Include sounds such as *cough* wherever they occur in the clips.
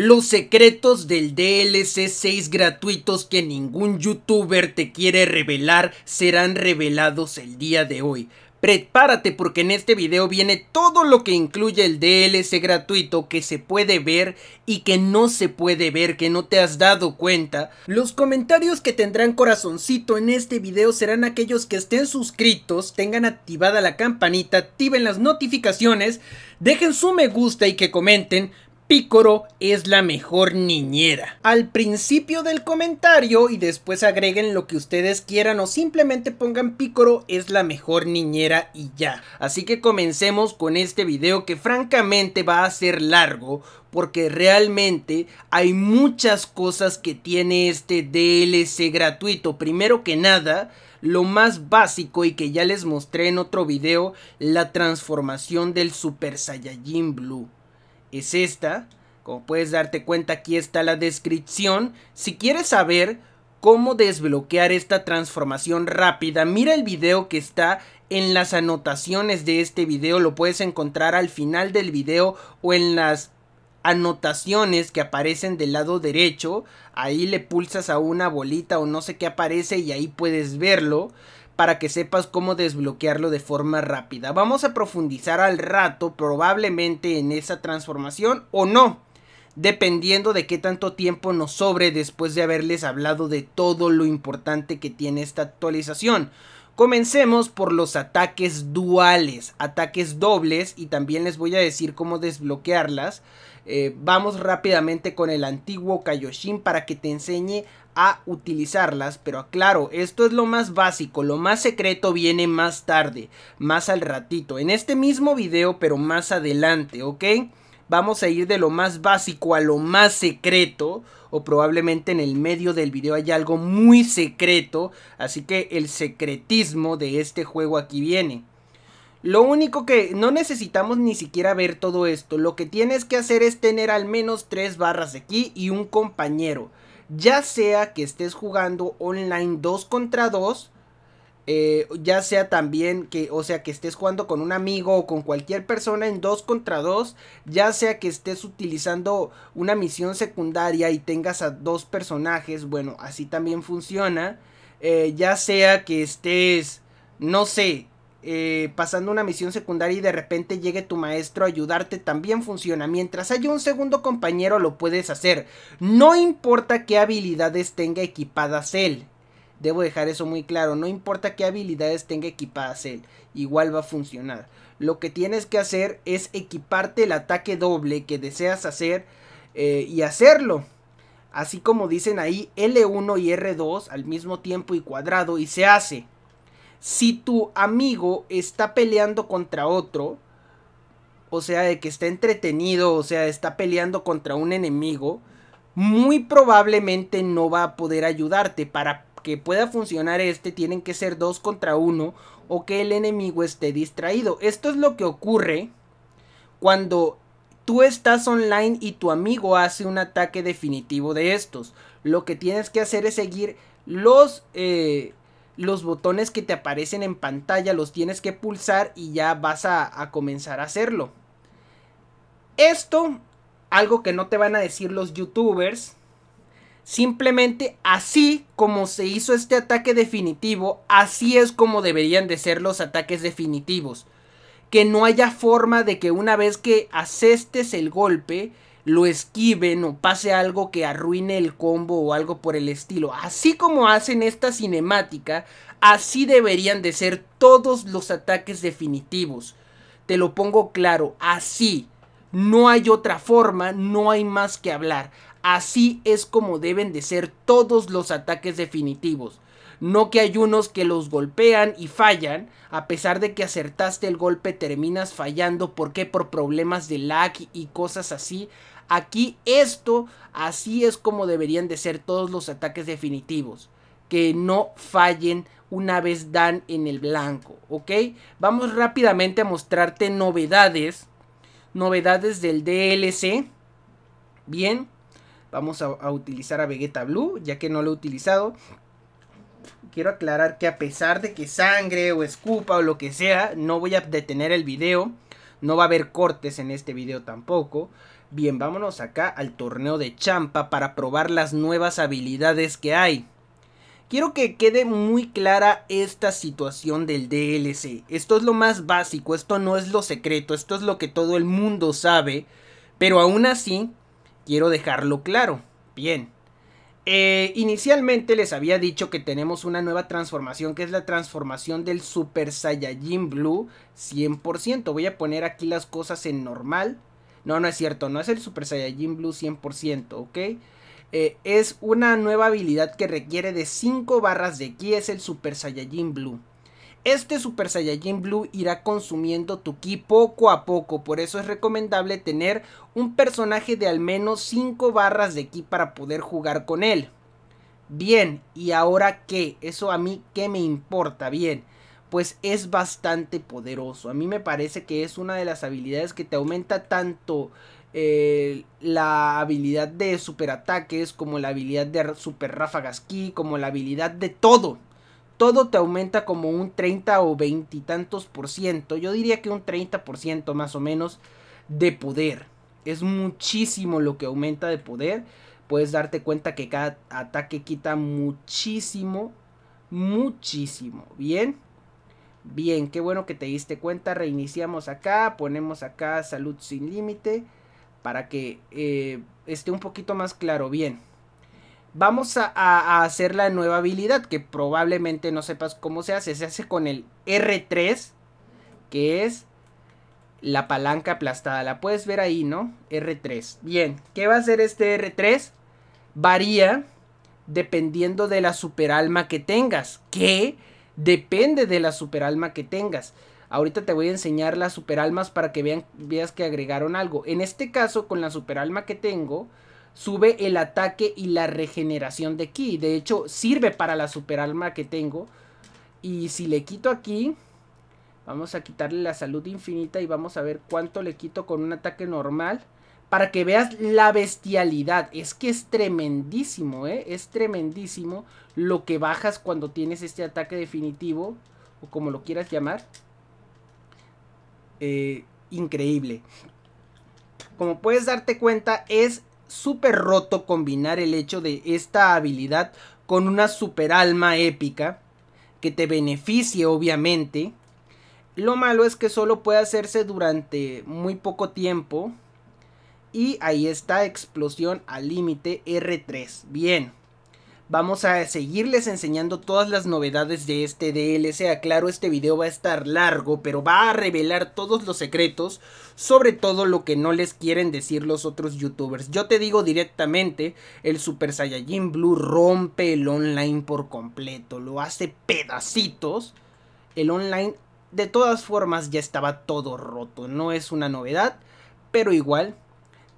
Los secretos del DLC 6 gratuitos que ningún youtuber te quiere revelar serán revelados el día de hoy. Prepárate porque en este video viene todo lo que incluye el DLC gratuito que se puede ver y que no se puede ver, que no te has dado cuenta. Los comentarios que tendrán corazoncito en este video serán aquellos que estén suscritos, tengan activada la campanita, activen las notificaciones, dejen su me gusta y que comenten Picoro es la mejor niñera. Al principio del comentario y después agreguen lo que ustedes quieran o simplemente pongan Picoro es la mejor niñera y ya. Así que comencemos con este video que francamente va a ser largo porque realmente hay muchas cosas que tiene este DLC gratuito. Primero que nada, lo más básico y que ya les mostré en otro video, la transformación del Super Saiyajin Blue es esta. Como puedes darte cuenta, aquí está la descripción. Si quieres saber cómo desbloquear esta transformación rápida, mira el video que está en las anotaciones de este video. Lo puedes encontrar al final del video o en las anotaciones que aparecen del lado derecho. Ahí le pulsas a una bolita o no sé qué aparece y ahí puedes verlo para que sepas cómo desbloquearlo de forma rápida. Vamos a profundizar al rato probablemente en esa transformación o no, dependiendo de qué tanto tiempo nos sobre después de haberles hablado de todo lo importante que tiene esta actualización. Comencemos por los ataques duales, ataques dobles y también les voy a decir cómo desbloquearlas. Eh, vamos rápidamente con el antiguo Kaioshin para que te enseñe a utilizarlas, pero claro, esto es lo más básico, lo más secreto viene más tarde, más al ratito, en este mismo video, pero más adelante, ¿ok? Vamos a ir de lo más básico a lo más secreto, o probablemente en el medio del video ...hay algo muy secreto, así que el secretismo de este juego aquí viene. Lo único que no necesitamos ni siquiera ver todo esto, lo que tienes que hacer es tener al menos tres barras aquí y un compañero ya sea que estés jugando online 2 contra 2, eh, ya sea también que, o sea, que estés jugando con un amigo o con cualquier persona en 2 contra 2, ya sea que estés utilizando una misión secundaria y tengas a dos personajes, bueno, así también funciona, eh, ya sea que estés, no sé, eh, pasando una misión secundaria y de repente llegue tu maestro a ayudarte también funciona. Mientras haya un segundo compañero lo puedes hacer. No importa qué habilidades tenga equipadas él. Debo dejar eso muy claro. No importa qué habilidades tenga equipadas él. Igual va a funcionar. Lo que tienes que hacer es equiparte el ataque doble que deseas hacer eh, y hacerlo así como dicen ahí L1 y R2 al mismo tiempo y cuadrado y se hace si tu amigo está peleando contra otro, o sea, de que está entretenido, o sea, está peleando contra un enemigo, muy probablemente no va a poder ayudarte. Para que pueda funcionar este, tienen que ser dos contra uno o que el enemigo esté distraído. Esto es lo que ocurre cuando tú estás online y tu amigo hace un ataque definitivo de estos. Lo que tienes que hacer es seguir los... Eh, los botones que te aparecen en pantalla los tienes que pulsar y ya vas a, comenzar a hacerlo. Esto, algo que no te van a decir los youtubers, Simplemente así como se hizo este ataque definitivo, así es como deberían de ser los ataques definitivos. Que no haya forma de que una vez que asestes el golpe, lo esquiven o pase algo que arruine el combo o algo por el estilo. Así como hacen esta cinemática, así deberían de ser todos los ataques definitivos. Te lo pongo claro, así. No hay otra forma, no hay más que hablar. Así es como deben de ser todos los ataques definitivos. No que hay unos que los golpean y fallan, a pesar de que acertaste el golpe terminas fallando, ¿por qué? Por problemas de lag y cosas así. Aquí esto, así es como deberían de ser todos los ataques definitivos. Que no fallen una vez dan en el blanco, ¿ok? Vamos rápidamente a mostrarte novedades. Novedades del DLC. Bien, vamos a, a utilizar a Vegeta Blue, ya que no lo he utilizado quiero aclarar que a pesar de que sangre o escupa o lo que sea, no voy a detener el video. No va a haber cortes en este video tampoco. Bien, vámonos acá al torneo de Champa para probar las nuevas habilidades que hay. Quiero que quede muy clara esta situación del DLC. Esto es lo más básico, esto no es lo secreto, esto es lo que todo el mundo sabe. Pero aún así, quiero dejarlo claro. Bien. Eh, inicialmente les había dicho que tenemos una nueva transformación, que es la transformación del Super Saiyajin Blue 100%. Voy a poner aquí las cosas en normal no, no es cierto, no es el Super Saiyajin Blue 100%, ¿ok? Eh, es una nueva habilidad que requiere de 5 barras de ki, es el Super Saiyajin Blue. Este Super Saiyajin Blue irá consumiendo tu ki poco a poco, por eso es recomendable tener un personaje de al menos 5 barras de ki para poder jugar con él. Bien, ¿y ahora qué? Eso a mí qué me importa, bien pues es bastante poderoso. A mí me parece que es una de las habilidades que te aumenta tanto eh, la habilidad de superataques como la habilidad de super ráfagas ki, como la habilidad de todo. Todo te aumenta como un 30 o 20 y tantos por ciento. Yo diría que un 30 por ciento más o menos de poder. Es muchísimo lo que aumenta de poder. Puedes darte cuenta que cada ataque quita muchísimo. Muchísimo. Bien. Bien, qué bueno que te diste cuenta. Reiniciamos acá, ponemos acá salud sin límite para que eh, esté un poquito más claro. Bien, vamos a, hacer la nueva habilidad que probablemente no sepas cómo se hace. Se hace con el R3, que es la palanca aplastada. La puedes ver ahí, ¿no? R3. Bien, ¿qué va a hacer este R3? Varía dependiendo de la superalma que tengas, qué Depende de la superalma que tengas. Ahorita te voy a enseñar las superalmas para que veas que agregaron algo. En este caso, con la superalma que tengo, sube el ataque y la regeneración de ki. De hecho, sirve para la superalma que tengo. Y si le quito aquí, vamos a quitarle la salud infinita y vamos a ver cuánto le quito con un ataque normal para que veas la bestialidad. Es que es tremendísimo, ¿eh? Es tremendísimo lo que bajas cuando tienes este ataque definitivo, o como lo quieras llamar. Eh, increíble. Como puedes darte cuenta, es súper roto combinar el hecho de esta habilidad con una super alma épica que te beneficie obviamente. Lo malo es que solo puede hacerse durante muy poco tiempo. Y ahí está explosión al límite R3. Bien. Vamos a seguirles enseñando todas las novedades de este DLC. Aclaro, este video va a estar largo, pero va a revelar todos los secretos, sobre todo lo que no les quieren decir los otros youtubers. Yo te digo directamente, el Super Saiyajin Blue rompe el online por completo, lo hace pedacitos. El online, de todas formas, ya estaba todo roto, no es una novedad, pero igual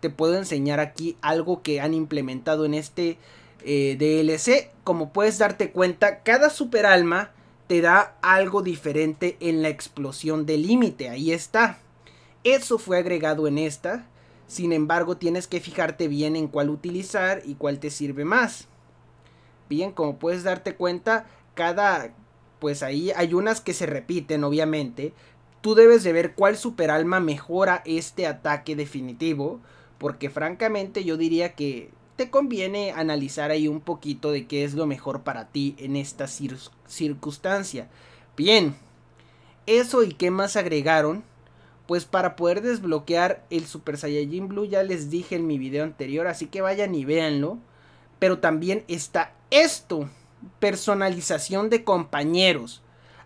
te puedo enseñar aquí algo que han implementado en este eh, DLC. Como puedes darte cuenta, cada super alma te da algo diferente en la explosión de límite. Ahí está. Eso fue agregado en esta. Sin embargo, tienes que fijarte bien en cuál utilizar y cuál te sirve más. Bien, como puedes darte cuenta, cada... Pues ahí hay unas que se repiten, obviamente. Tú debes de ver cuál superalma mejora este ataque definitivo porque francamente yo diría que te conviene analizar ahí un poquito de qué es lo mejor para ti en esta circunstancia. Bien, eso y qué más agregaron, pues para poder desbloquear el Super Saiyajin Blue ya les dije en mi video anterior, así que vayan y véanlo. Pero también está esto, personalización de compañeros.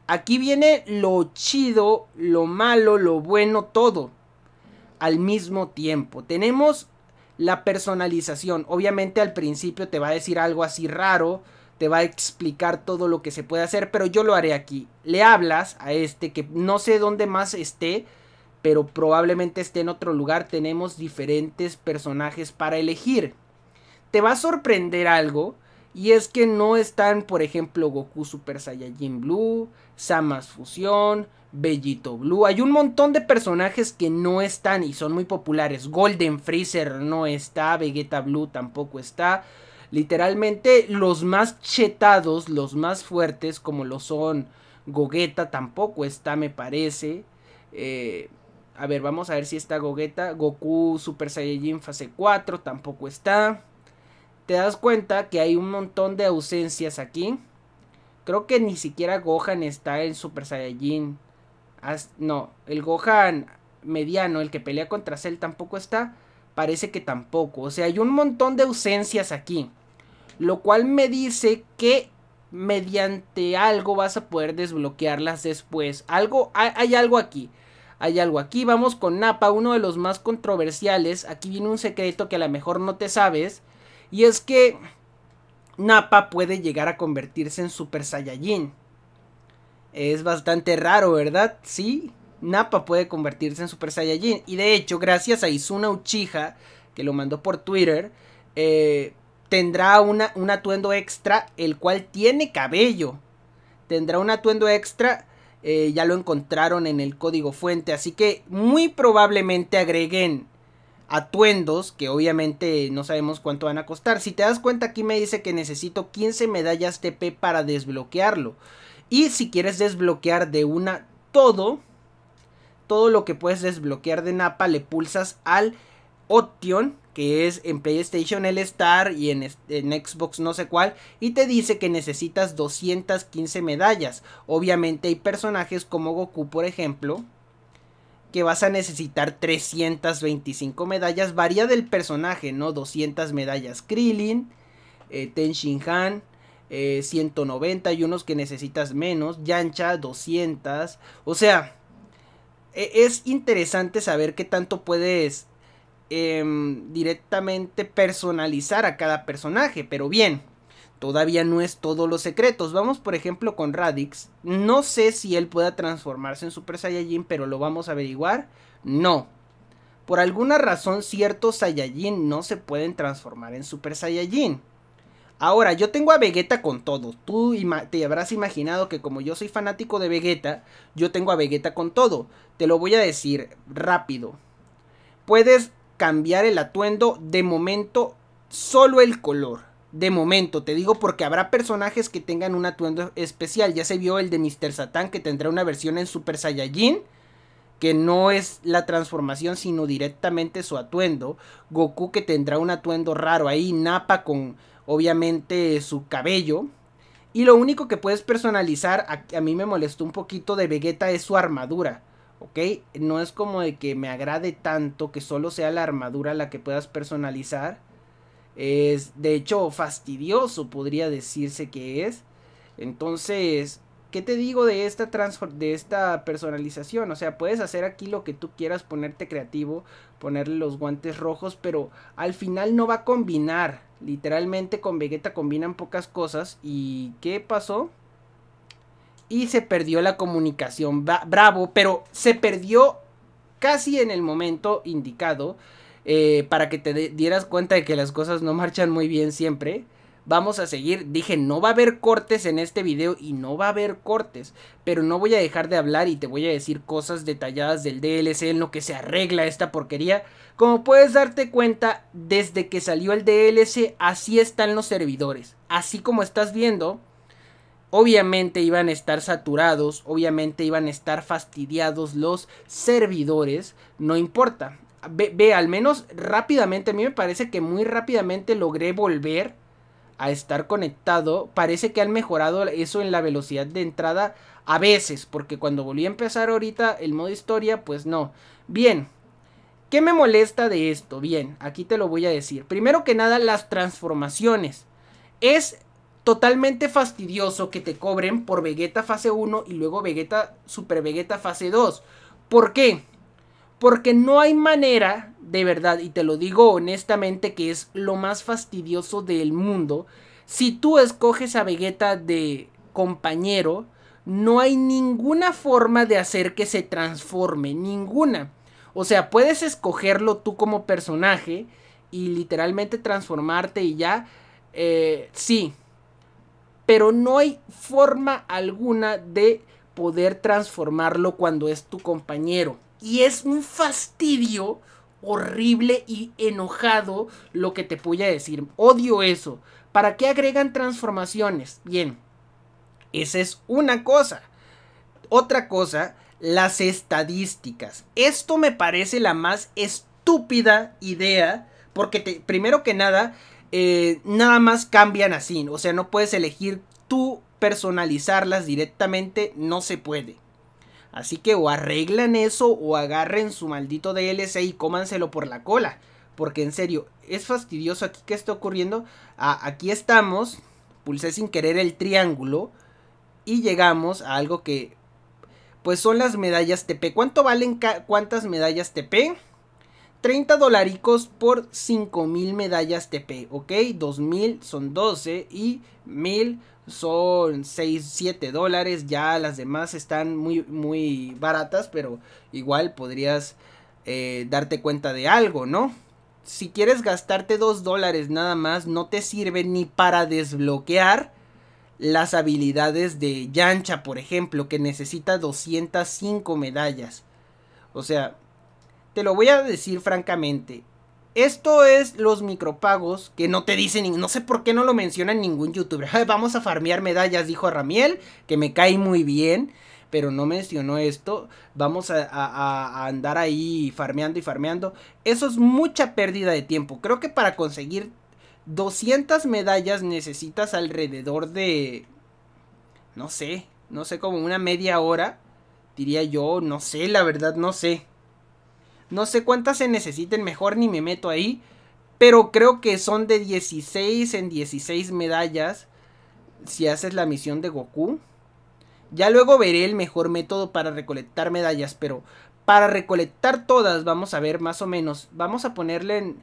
Aquí viene lo chido, lo malo, lo bueno, todo al mismo tiempo. Tenemos la personalización. Obviamente al principio te va a decir algo así raro, te va a explicar todo lo que se puede hacer, pero yo lo haré aquí. Le hablas a este que no sé dónde más esté, pero probablemente esté en otro lugar. Tenemos diferentes personajes para elegir. Te va a sorprender algo. Y es que no están, por ejemplo, Goku Super Saiyajin Blue, Samas Fusión, Bellito Blue. Hay un montón de personajes que no están y son muy populares. Golden Freezer no está, Vegeta Blue tampoco está. Literalmente los más chetados, los más fuertes, como lo son Gogeta, tampoco está, me parece. Eh, a ver, vamos a ver si está Gogeta. Goku Super Saiyajin fase 4 tampoco está. Te das cuenta que hay un montón de ausencias aquí. Creo que ni siquiera Gohan está en Super Saiyajin no, el Gohan mediano, el que pelea contra Cell tampoco está, parece que tampoco. O sea, hay un montón de ausencias aquí. Lo cual me dice que mediante algo vas a poder desbloquearlas después. Algo, hay, algo aquí. Hay algo aquí. Vamos con Napa, uno de los más controversiales. Aquí viene un secreto que a lo mejor no te sabes. Y es que Napa puede llegar a convertirse en Super Saiyajin. Es bastante raro, ¿verdad? Sí, Napa puede convertirse en Super Saiyajin. Y de hecho, gracias a Izuna Uchiha, que lo mandó por Twitter, eh, tendrá un atuendo extra, el cual tiene cabello. Tendrá un atuendo extra, eh, ya lo encontraron en el código fuente. Así que muy probablemente agreguen atuendos, que obviamente no sabemos cuánto van a costar. Si te das cuenta, aquí me dice que necesito 15 medallas TP para desbloquearlo. Y si quieres desbloquear de una todo, todo lo que puedes desbloquear de Napa, le pulsas al Option, que es en PlayStation el Star y en, Xbox no sé cuál, y te dice que necesitas 215 medallas. Obviamente hay personajes como Goku, por ejemplo, que vas a necesitar 325 medallas. Varía del personaje, ¿no? 200 medallas Krillin, eh, Ten Shin Han, 190 eh, y unos que necesitas menos, Yancha 200, o sea, e-, es interesante saber qué tanto puedes em, directamente personalizar a cada personaje, pero bien, todavía no es todos los secretos. Vamos por ejemplo con Radix, no sé si él pueda transformarse en Super Saiyajin, pero lo vamos a averiguar, no. Por alguna razón ciertos Saiyajin no se pueden transformar en Super Saiyajin. Ahora, yo tengo a Vegeta con todo. Tú te habrás imaginado que como yo soy fanático de Vegeta, yo tengo a Vegeta con todo. Te lo voy a decir rápido. Puedes cambiar el atuendo de momento solo el color. De momento, te digo porque habrá personajes que tengan un atuendo especial. Ya se vio el de Mr. Satan que tendrá una versión en Super Saiyajin que no es la transformación, sino directamente su atuendo. Goku que tendrá un atuendo raro ahí, Napa con obviamente su cabello. Y lo único que puedes personalizar, a, mí me molestó un poquito de Vegeta, es su armadura. ¿Ok? No es como de que me agrade tanto que solo sea la armadura la que puedas personalizar. Es de hecho fastidioso, podría decirse que es. Entonces, ¿Qué te digo de esta, de esta personalización? O sea, puedes hacer aquí lo que tú quieras, ponerte creativo, ponerle los guantes rojos, pero al final no va a combinar. Literalmente con Vegeta combinan pocas cosas. ¿Y qué pasó? Y se perdió la comunicación. bravo, pero se perdió casi en el momento indicado. Eh, para que te dieras cuenta de que las cosas no marchan muy bien siempre. Vamos a seguir. Dije, no va a haber cortes en este video y no va a haber cortes. Pero no voy a dejar de hablar y te voy a decir cosas detalladas del DLC en lo que se arregla esta porquería. Como puedes darte cuenta, desde que salió el DLC así están los servidores. Así como estás viendo, obviamente iban a estar saturados, obviamente iban a estar fastidiados los servidores, no importa. Ve, al menos rápidamente, a mí me parece que muy rápidamente logré volver a estar conectado. Parece que han mejorado eso en la velocidad de entrada a veces, porque cuando volví a empezar ahorita el modo historia, pues no. Bien, ¿qué me molesta de esto? Bien, aquí te lo voy a decir. Primero que nada, las transformaciones. Es totalmente fastidioso que te cobren por Vegeta fase 1 y luego Vegeta Super Vegeta fase 2. ¿Por qué? Porque no hay manera, de verdad, y te lo digo honestamente que es lo más fastidioso del mundo, si tú escoges a Vegeta de compañero, no hay ninguna forma de hacer que se transforme, ninguna. O sea, puedes escogerlo tú como personaje y literalmente transformarte y ya, eh, sí. Pero no hay forma alguna de poder transformarlo cuando es tu compañero. Y es un fastidio horrible y enojado lo que te voy a decir. Odio eso. ¿Para qué agregan transformaciones? Bien, esa es una cosa. Otra cosa, las estadísticas. Esto me parece la más estúpida idea. Porque primero que nada, eh, nada más cambian así. O sea, no puedes elegir tú personalizarlas directamente. No se puede. Así que o arreglan eso o agarren su maldito DLC y cómanselo por la cola. Porque en serio, es fastidioso aquí que está ocurriendo. aquí estamos, pulsé sin querer el triángulo y llegamos a algo que pues son las medallas TP. ¿Cuánto valen cuántas medallas TP? 30 dolaricos por 5000 medallas TP, ¿ok? 2000 son 12 y 1000 son 6, 7 dólares. Ya las demás están muy, muy baratas, pero igual podrías eh, darte cuenta de algo, ¿no? Si quieres gastarte 2 dólares nada más, no te sirve ni para desbloquear las habilidades de Yancha, por ejemplo, que necesita 205 medallas. O sea, te lo voy a decir francamente, esto es los micropagos que no te dicen, no sé por qué no lo menciona ningún youtuber. Vamos a farmear medallas, dijo Ramiel, que me cae muy bien, pero no mencionó esto. Vamos a, a andar ahí farmeando y farmeando. Eso es mucha pérdida de tiempo. Creo que para conseguir 200 medallas necesitas alrededor de, no sé, no sé, como una media hora, diría yo, no sé, la verdad no sé. No sé cuántas se necesiten, mejor ni me meto ahí. Pero creo que son de 16 en 16 medallas si haces la misión de Goku. Ya luego veré el mejor método para recolectar medallas, pero para recolectar todas vamos a ver más o menos. Vamos a ponerle en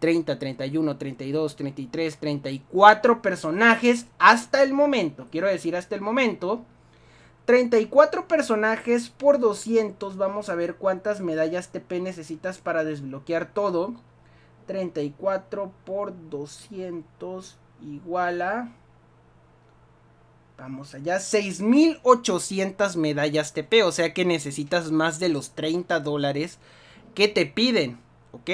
30, 31, 32, 33, 34 personajes hasta el momento. Quiero decir hasta el momento. 34 personajes por 200. Vamos a ver cuántas medallas TP necesitas para desbloquear todo. 34 por 200 igual a... Vamos allá, 6.800 medallas TP, o sea que necesitas más de los 30 dólares que te piden, ¿ok?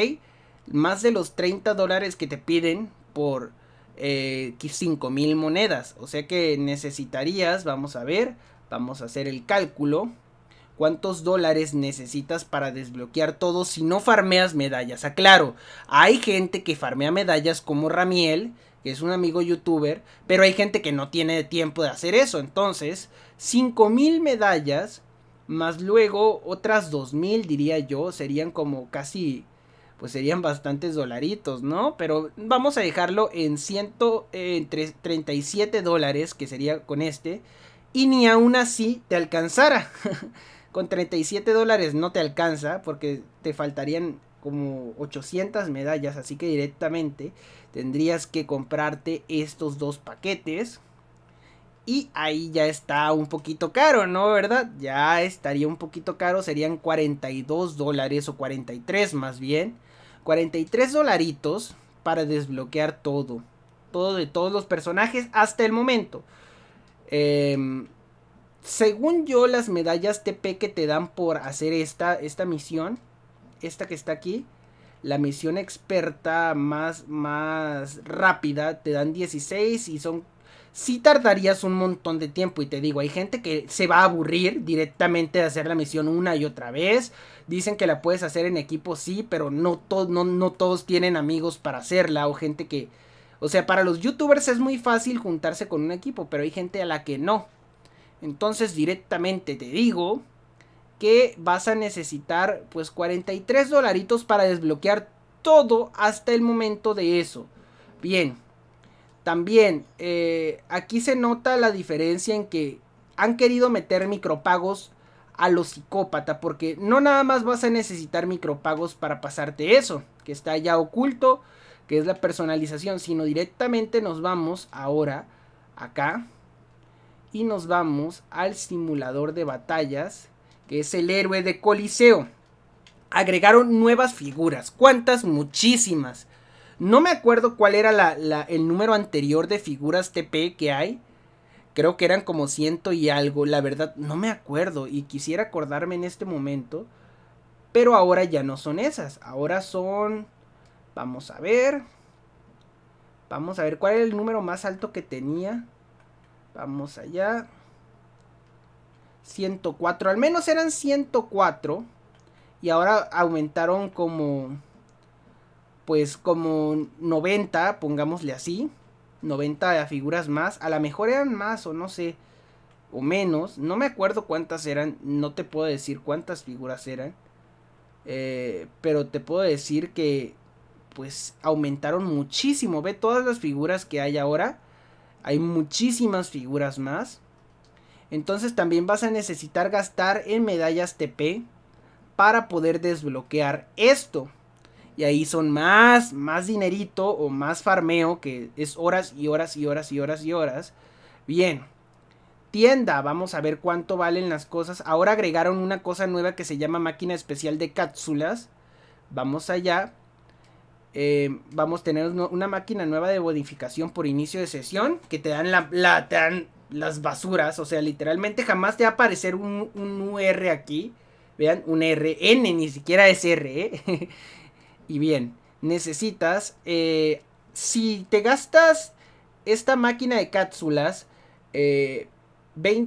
más de los 30 dólares que te piden por eh, mil monedas. O sea que necesitarías, vamos a ver, vamos a hacer el cálculo. ¿Cuántos dólares necesitas para desbloquear todo si no farmeas medallas? Aclaro, hay gente que farmea medallas como Ramiel, que es un amigo youtuber, pero hay gente que no tiene tiempo de hacer eso. Entonces, 5000 medallas, más luego otras 2000, diría yo, serían como casi pues serían bastantes dolaritos, ¿no? Pero vamos a dejarlo en 137 eh, dólares, que sería con este, y ni aún así te alcanzara. *laughs* con 37 dólares no te alcanza porque te faltarían como 800 medallas, así que directamente tendrías que comprarte estos dos paquetes. Y ahí ya está un poquito caro, ¿no? ¿Verdad? Ya estaría un poquito caro, serían 42 dólares o 43 más bien. 43 dolaritos para desbloquear todo. Todo de todos los personajes hasta el momento. Em, según yo, las medallas TP que te dan por hacer esta, esta misión, esta que está aquí, la misión experta más, más rápida, te dan 16 y son si tardarías un montón de tiempo. Y te digo, hay gente que se va a aburrir directamente de hacer la misión una y otra vez. Dicen que la puedes hacer en equipo, sí, pero no, no, no todos tienen amigos para hacerla o gente que... O sea, para los youtubers es muy fácil juntarse con un equipo, pero hay gente a la que no. Entonces directamente te digo que vas a necesitar pues 43 dolaritos para desbloquear todo hasta el momento de eso. Bien, también, eh, aquí se nota la diferencia en que han querido meter micropagos a los psicópata, porque no nada más vas a necesitar micropagos para pasarte eso, que está ya oculto, que es la personalización, sino directamente nos vamos ahora acá y nos vamos al simulador de batallas, que es el héroe de Coliseo. Agregaron nuevas figuras, ¿cuántas? Muchísimas. No me acuerdo cuál era el número anterior de figuras TP que hay. Creo que eran como ciento y algo. La verdad, no me acuerdo. Y quisiera acordarme en este momento. Pero ahora ya no son esas. Ahora son... Vamos a ver. Vamos a ver cuál era el número más alto que tenía. Vamos allá. 104. Al menos eran 104. Y ahora aumentaron como pues como 90, pongámosle así, 90 figuras más, a lo mejor eran más o no sé, o menos, no me acuerdo cuántas eran, no te puedo decir cuántas figuras eran, eh, pero te puedo decir que pues aumentaron muchísimo, ve todas las figuras que hay ahora, hay muchísimas figuras más, entonces también vas a necesitar gastar en medallas TP para poder desbloquear esto. Y ahí son más, más dinerito o más farmeo, que es horas y horas y horas y horas y horas. Bien. Tienda, vamos a ver cuánto valen las cosas. Ahora agregaron una cosa nueva que se llama máquina especial de cápsulas. Vamos allá. Eh, vamos a tener una máquina nueva de modificación por inicio de sesión que te dan, la, las basuras. O sea, literalmente jamás te va a aparecer un, un UR aquí. Vean, un RN, ni siquiera es R. ¿eh? *laughs* Y bien, necesitas, eh, si te gastas esta máquina de cápsulas, 20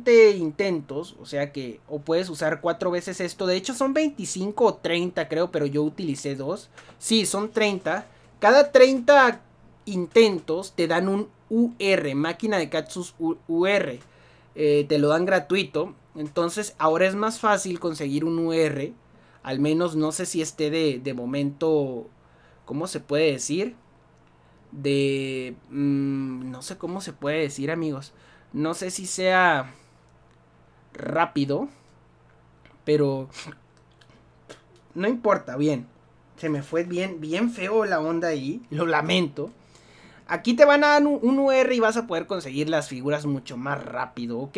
eh, intentos, o sea que, o puedes usar cuatro veces esto, de hecho son 25 o 30 creo, pero yo utilicé dos, sí, son 30, cada 30 intentos te dan un UR, máquina de cápsulas UR, eh, te lo dan gratuito, entonces ahora es más fácil conseguir un UR al menos no sé si esté de, momento, ¿cómo se puede decir? De... Mm, no sé cómo se puede decir amigos. No sé si sea rápido. Pero... No importa, bien. Se me fue bien, bien feo la onda ahí. Lo lamento. Aquí te van a dar un UR y vas a poder conseguir las figuras mucho más rápido, ¿ok?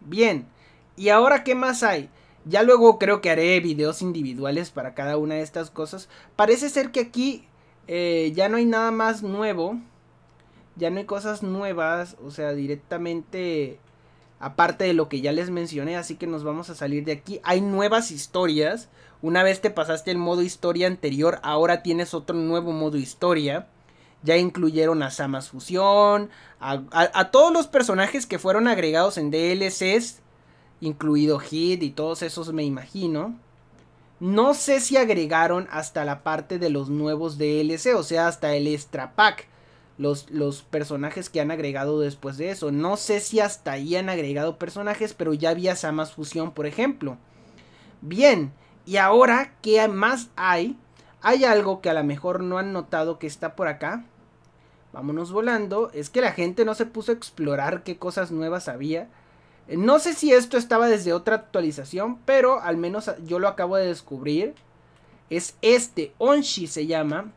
Bien. ¿Y ahora qué más hay? Ya luego creo que haré videos individuales para cada una de estas cosas. Parece ser que aquí eh, ya no hay nada más nuevo. Ya no hay cosas nuevas. O sea, directamente aparte de lo que ya les mencioné, así que nos vamos a salir de aquí. Hay nuevas historias. Una vez te pasaste el modo historia anterior, ahora tienes otro nuevo modo historia. Ya incluyeron a Samas Fusión, a todos los personajes que fueron agregados en DLCs incluido Hit y todos esos me imagino. No sé si agregaron hasta la parte de los nuevos DLC, o sea, hasta el extra pack. Los, los, personajes que han agregado después de eso. No sé si hasta ahí han agregado personajes, pero ya había Samas Fusión, por ejemplo. Bien, y ahora, ¿qué más hay? Hay algo que a lo mejor no han notado que está por acá. Vámonos volando. Es que la gente no se puso a explorar qué cosas nuevas había. No sé si esto estaba desde otra actualización, pero al menos yo lo acabo de descubrir. Es este, Onshi se llama.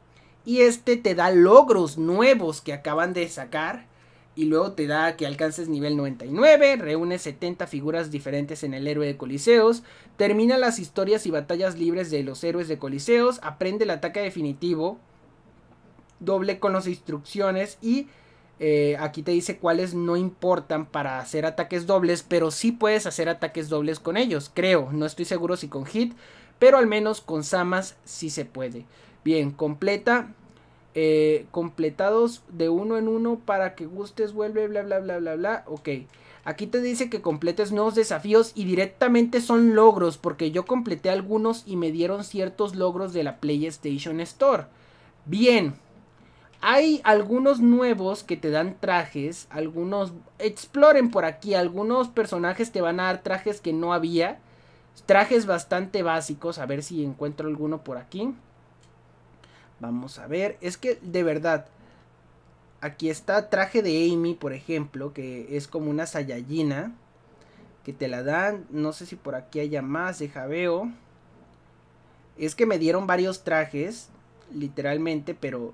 Y este te da logros nuevos que acaban de sacar. Y luego te da que alcances nivel 99, reúne 70 figuras diferentes en el héroe de Coliseos, termina las historias y batallas libres de los héroes de Coliseos, aprende el ataque definitivo, doble con las instrucciones y eh, aquí te dice cuáles no importan para hacer ataques dobles, pero sí puedes hacer ataques dobles con ellos, creo. No estoy seguro si con hit, pero al menos con Samas sí se puede. Bien, completa. Eh, completados de uno en uno para que gustes, vuelve, bla, bla, bla, bla, bla. Ok. Aquí te dice que completes nuevos desafíos y directamente son logros, porque yo completé algunos y me dieron ciertos logros de la PlayStation Store. Bien, hay algunos nuevos que te dan trajes, algunos exploren por aquí, algunos personajes te van a dar trajes que no había, trajes bastante básicos, a ver si encuentro alguno por aquí. Vamos a ver, es que de verdad, aquí está traje de Amy, por ejemplo, que es como una Sayallina que te la dan, no sé si por aquí haya más, de veo. Es que me dieron varios trajes, literalmente, pero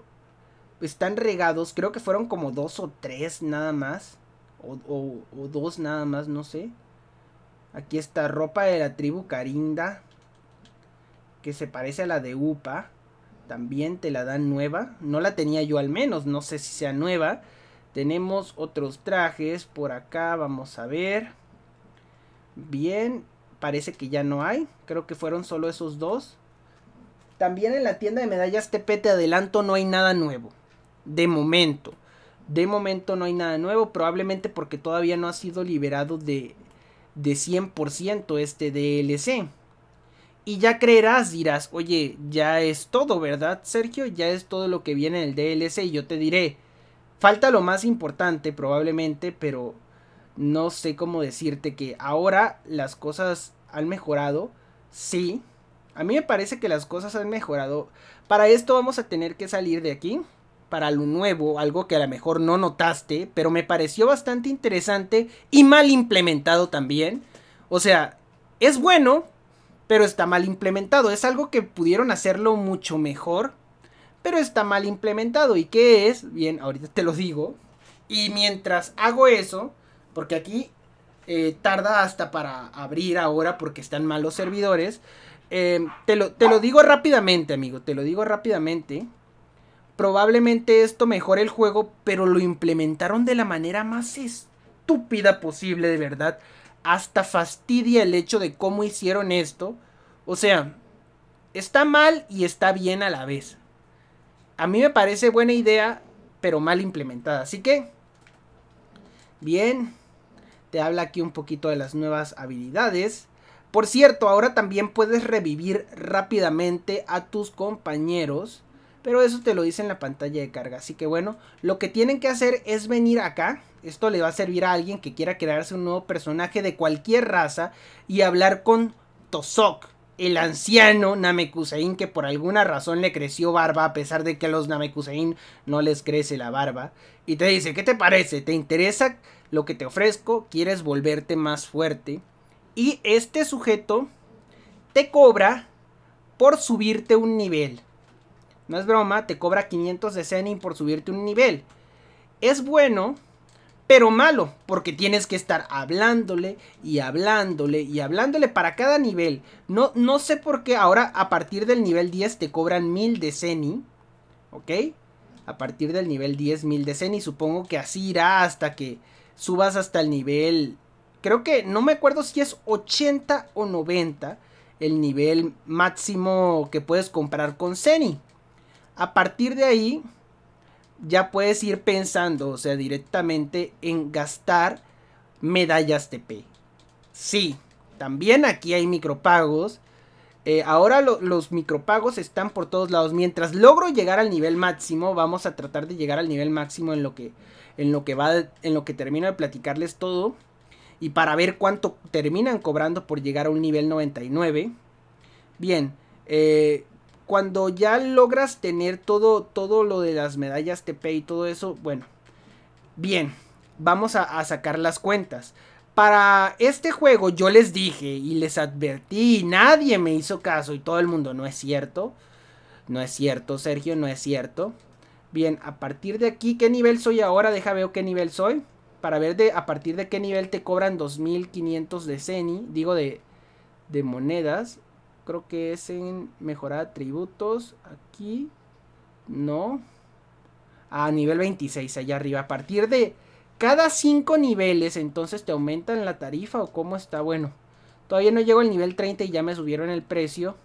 están regados. Creo que fueron como dos o tres nada más. O, dos nada más, no sé. Aquí está ropa de la tribu Carinda. Que se parece a la de Upa. También te la dan nueva. No la tenía yo al menos. No sé si sea nueva. Tenemos otros trajes. Por acá vamos a ver. Bien. Parece que ya no hay. Creo que fueron solo esos dos. También en la tienda de medallas TP te adelanto no hay nada nuevo. De momento. De momento no hay nada nuevo, probablemente porque todavía no ha sido liberado de, de 100% este DLC. Y ya creerás, dirás, oye, ya es todo, ¿verdad, Sergio? Ya es todo lo que viene en el DLC. Y yo te diré, falta lo más importante probablemente, pero no sé cómo decirte que ahora las cosas han mejorado. Sí, a mí me parece que las cosas han mejorado. Para esto vamos a tener que salir de aquí para lo nuevo, algo que a lo mejor no notaste, pero me pareció bastante interesante y mal implementado también. O sea, es bueno, pero está mal implementado. Es algo que pudieron hacerlo mucho mejor, pero está mal implementado. ¿Y qué es? Bien, ahorita te lo digo. Y mientras hago eso, porque aquí eh, tarda hasta para abrir ahora porque están malos servidores, eh, te, te lo digo rápidamente, amigo, te lo digo rápidamente. Probablemente esto mejore el juego, pero lo implementaron de la manera más estúpida posible, de verdad. Hasta fastidia el hecho de cómo hicieron esto. O sea, está mal y está bien a la vez. A mí me parece buena idea, pero mal implementada. Así que, bien, te habla aquí un poquito de las nuevas habilidades. Por cierto, ahora también puedes revivir rápidamente a tus compañeros pero eso te lo dice en la pantalla de carga. Así que bueno, lo que tienen que hacer es venir acá. Esto le va a servir a alguien que quiera crearse un nuevo personaje de cualquier raza y hablar con Tosok, el anciano Namekusein que por alguna razón le creció barba a pesar de que a los Namekusein no les crece la barba. Y te dice, ¿qué te parece? ¿Te interesa lo que te ofrezco? ¿Quieres volverte más fuerte? Y este sujeto te cobra por subirte un nivel no es broma, te cobra 500 de Zenin por subirte un nivel. Es bueno, pero malo, porque tienes que estar hablándole y hablándole y hablándole para cada nivel. No, no sé por qué ahora a partir del nivel 10 te cobran 1000 de Zenin, ¿ok? A partir del nivel 10, 1000 de Zenin, supongo que así irá hasta que subas hasta el nivel... Creo que no me acuerdo si es 80 o 90 el nivel máximo que puedes comprar con ceni a partir de ahí, ya puedes ir pensando, o sea, directamente en gastar medallas TP. Sí, también aquí hay micropagos. Eh, ahora los micropagos están por todos lados. Mientras logro llegar al nivel máximo, vamos a tratar de llegar al nivel máximo en lo que, en lo que, va, en lo que termino de platicarles todo. Y para ver cuánto terminan cobrando por llegar a un nivel 99. Bien, eh, cuando ya logras tener todo, todo lo de las medallas TP y todo eso, bueno, bien, vamos a, sacar las cuentas. Para este juego yo les dije y les advertí y nadie me hizo caso y todo el mundo, no es cierto, no es cierto Sergio, no es cierto. Bien, a partir de aquí, ¿qué nivel soy ahora? Deja veo qué nivel soy. Para ver de, a partir de qué nivel te cobran 2500 de CENI, digo de, de monedas creo que es en mejorar atributos. Aquí, no. A nivel 26, allá arriba. A partir de cada 5 niveles, entonces te aumentan la tarifa o cómo está. Bueno, todavía no llego al nivel 30 y ya me subieron el precio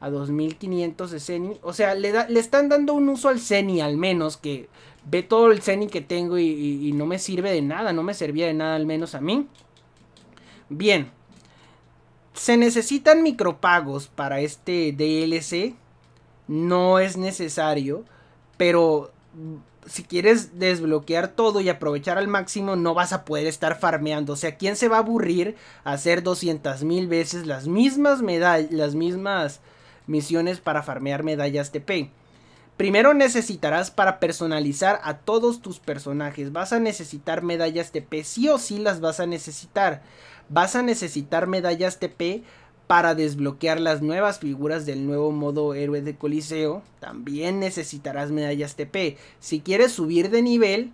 a 2500 de O sea, le, están dando un uso al Zeni al menos, que ve todo el ceni que tengo y, y no me sirve de nada, no me servía de nada al menos a mí. Bien, se necesitan micropagos para este DLC. No es necesario. Pero si quieres desbloquear todo y aprovechar al máximo, no vas a poder estar farmeando. O sea, ¿quién se va a aburrir hacer 200 mil veces las mismas medallas, las mismas misiones para farmear medallas TP? Primero necesitarás para personalizar a todos tus personajes. Vas a necesitar medallas TP. Sí o sí las vas a necesitar. Vas a necesitar medallas TP para desbloquear las nuevas figuras del nuevo modo héroe de Coliseo. También necesitarás medallas TP. Si quieres subir de nivel,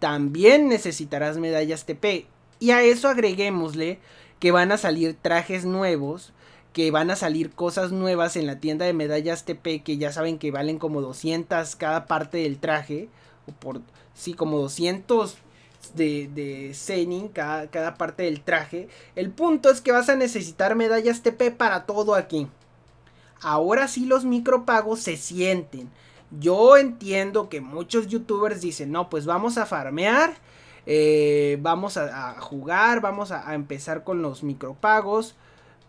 también necesitarás medallas TP. Y a eso agreguémosle que van a salir trajes nuevos que van a salir cosas nuevas en la tienda de medallas TP que ya saben que valen como 200 cada parte del traje, o por, sí, como 200 de, de Zenin cada, parte del traje. El punto es que vas a necesitar medallas TP para todo aquí. Ahora sí los micropagos se sienten. Yo entiendo que muchos youtubers dicen, no, pues vamos a farmear, eh, vamos a, jugar, vamos a, a empezar con los micropagos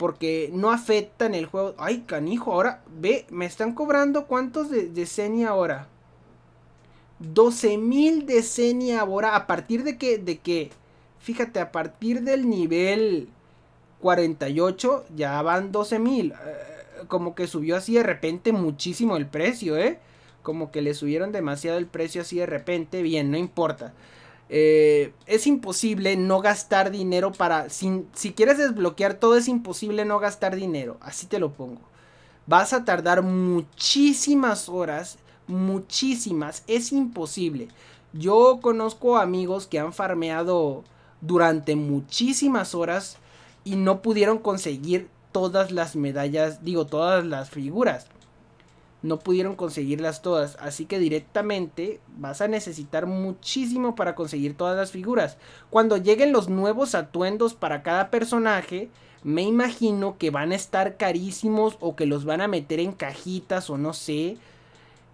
porque no afectan el juego. Ay, canijo, ahora ve, me están cobrando cuántos de, decenia ahora. 12.000 de senia ahora. ¿A partir de qué? ¿De Fíjate, a partir del nivel 48 ya van 12.000. Eh, como que subió así de repente muchísimo el precio, ¿eh? Como que le subieron demasiado el precio así de repente. Bien, no importa. Eh, es imposible no gastar dinero para... Sin, si quieres desbloquear todo es imposible no gastar dinero. Así te lo pongo. Vas a tardar muchísimas horas. Muchísimas. Es imposible. Yo conozco amigos que han farmeado durante muchísimas horas y no pudieron conseguir todas las medallas, digo, todas las figuras no pudieron conseguirlas todas, así que directamente vas a necesitar muchísimo para conseguir todas las figuras. Cuando lleguen los nuevos atuendos para cada personaje, me imagino que van a estar carísimos o que los van a meter en cajitas o no sé.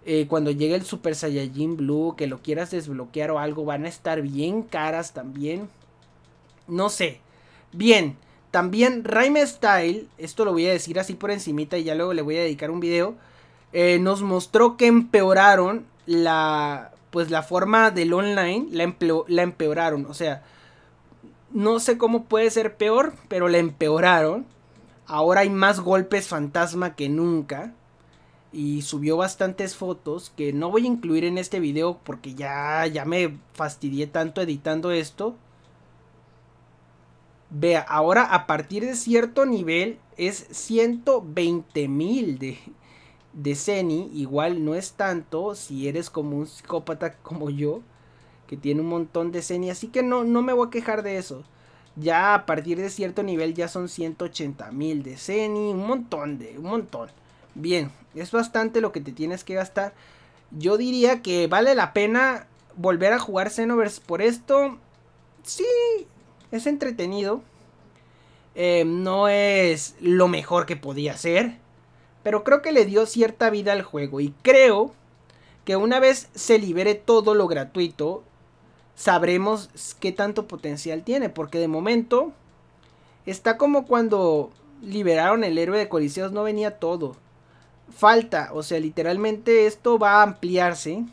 Eh, cuando llegue el Super Saiyajin Blue, que lo quieras desbloquear o algo, van a estar bien caras también. No sé. Bien, también Rime Style, esto lo voy a decir así por encimita y ya luego le voy a dedicar un video eh, nos mostró que empeoraron la, pues la forma del online, la, la empeoraron, o sea, no sé cómo puede ser peor, pero la empeoraron. Ahora hay más golpes fantasma que nunca. Y subió bastantes fotos que no voy a incluir en este video porque ya, ya me fastidié tanto editando esto. Vea, ahora a partir de cierto nivel es 120 mil de, de Seni igual no es tanto si eres como un psicópata *laughs* como yo, que tiene un montón de Seni, así que no, no me voy a quejar de eso. Ya a partir de cierto nivel ya son 180.000 mil de Seni, un montón de, un montón. Bien, es bastante lo que te tienes que gastar. Yo diría que vale la pena volver a jugar Xenoverse por esto. Sí, es entretenido. Eh, no es lo mejor que podía ser pero creo que le dio cierta vida al juego y creo que una vez se libere todo lo gratuito, sabremos qué tanto potencial tiene. Porque de momento está como cuando liberaron el héroe de Coliseos, no venía todo. Falta, o sea, literalmente esto va a ampliarse.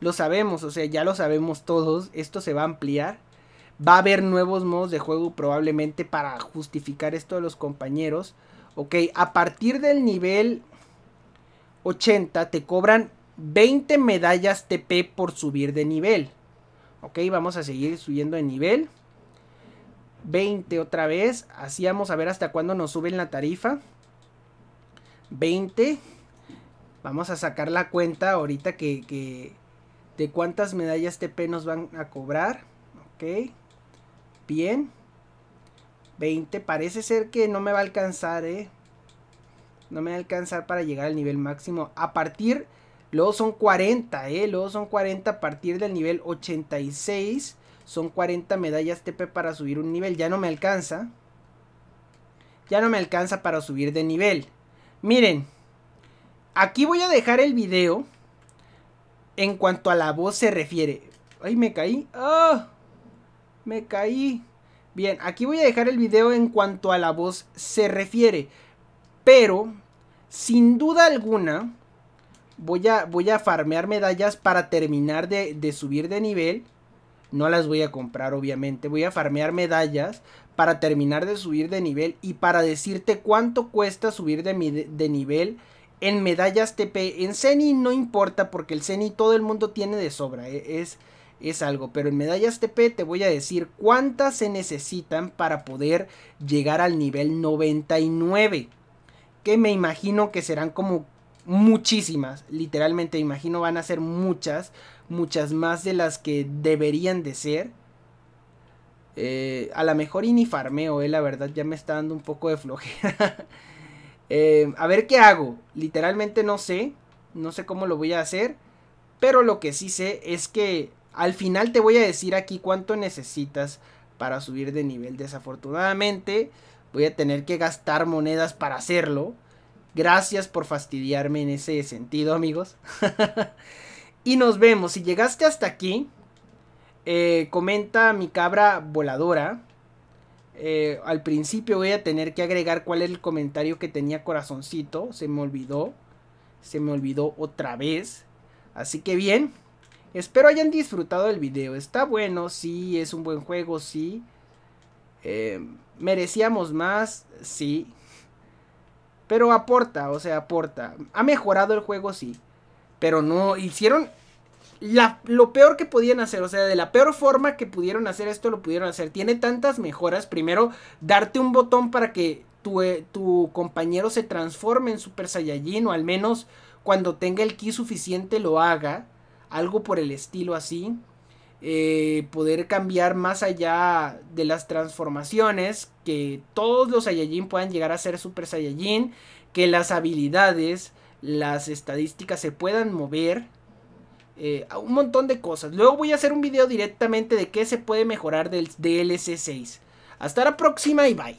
Lo sabemos, o sea, ya lo sabemos todos. Esto se va a ampliar. Va a haber nuevos modos de juego probablemente para justificar esto de los compañeros. Ok, a partir del nivel 80 te cobran 20 medallas TP por subir de nivel. Ok, vamos a seguir subiendo de nivel. 20 otra vez. Así vamos a ver hasta cuándo nos suben la tarifa. 20. Vamos a sacar la cuenta ahorita que, de cuántas medallas TP nos van a cobrar. Ok. Bien. 20. Parece ser que no me va a alcanzar, ¿eh? No me va a alcanzar para llegar al nivel máximo. A partir, luego son 40, ¿eh? Luego son 40 a partir del nivel 86. Son 40 medallas TP para subir un nivel. Ya no me alcanza. Ya no me alcanza para subir de nivel. Miren, aquí voy a dejar el video en cuanto a la voz se refiere. Ay, me caí. ¡Ah! Me caí. Bien, aquí voy a dejar el video en cuanto a la voz se refiere. Pero, sin duda alguna, voy a, voy a farmear medallas para terminar de, subir de nivel. No las voy a comprar, obviamente. Voy a farmear medallas para terminar de subir de nivel y para decirte cuánto cuesta subir de, de nivel en medallas TP. En Ceni no importa porque el Ceni todo el mundo tiene de sobra. E, es, es algo, pero en medallas TP te voy a decir cuántas se necesitan para poder llegar al nivel 99, que me imagino que serán como muchísimas, literalmente imagino van a ser muchas, muchas más de las que deberían de ser. Eh, a lo mejor Inifarmeo, eh, la verdad ya me está dando un poco de flojera. *laughs* Eh, a ver qué hago, literalmente no sé, no sé cómo lo voy a hacer, pero lo que sí sé es que al final te voy a decir aquí cuánto necesitas para subir de nivel. Desafortunadamente voy a tener que gastar monedas para hacerlo. Gracias por fastidiarme en ese sentido, amigos. *laughs* y nos vemos. Si llegaste hasta aquí, eh, comenta mi cabra voladora. Eh, al principio voy a tener que agregar cuál es el comentario que tenía corazoncito. Se me olvidó. Se me olvidó otra vez. Así que bien, Espero hayan disfrutado el video. Está bueno, sí, es un buen juego, sí. Eh, merecíamos más, sí. Pero aporta, o sea, aporta. Ha mejorado el juego, sí. Pero no, hicieron lo peor que podían hacer, o sea, de la peor forma que pudieron hacer esto, lo pudieron hacer. Tiene tantas mejoras. Primero, darte un botón para que tu, eh, tu compañero se transforme en Super Saiyajin, o al menos cuando tenga el ki suficiente lo haga algo por el estilo así. Eh, poder cambiar más allá de las transformaciones, que todos los Saiyajin puedan llegar a ser Super Saiyajin, que las habilidades, las estadísticas se puedan mover, eh, un montón de cosas. Luego voy a hacer un video directamente de qué se puede mejorar del DLC 6. Hasta la próxima y bye.